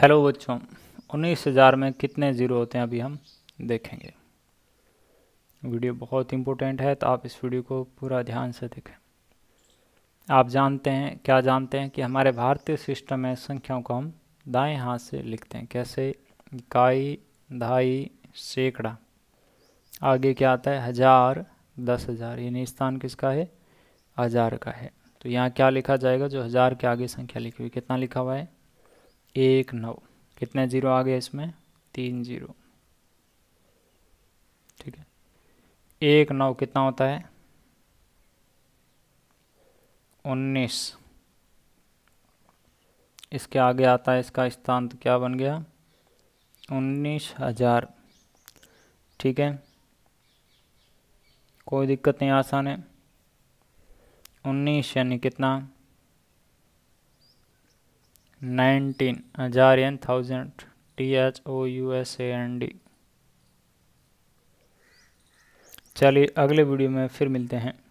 hello बच्चों उन्नीस हज़ार में कितने ज़ीरो होते हैं अभी हम देखेंगे वीडियो बहुत इम्पोर्टेंट है तो आप इस वीडियो को पूरा ध्यान से देखें आप जानते हैं क्या जानते हैं कि हमारे भारतीय सिस्टम में संख्याओं को हम दाएं हाथ से लिखते हैं कैसे इकाई ढाई सैकड़ा आगे क्या आता है हज़ार दस हज़ार यानी स्थान किसका है हज़ार का है तो यहाँ क्या लिखा जाएगा जो हज़ार के आगे संख्या लिखी हुई कितना लिखा हुआ है एक नौ कितने ज़ीरो आ गए इसमें तीन ज़ीरो ठीक है एक नौ कितना होता है उन्नीस इसके आगे आता है इसका स्थान तो क्या बन गया उन्नीस हजार ठीक है कोई दिक्कत नहीं आसान है उन्नीस यानी कितना नाइनटीन हजार in thousand T H O U S A N D चलिए अगले वीडियो में फिर मिलते हैं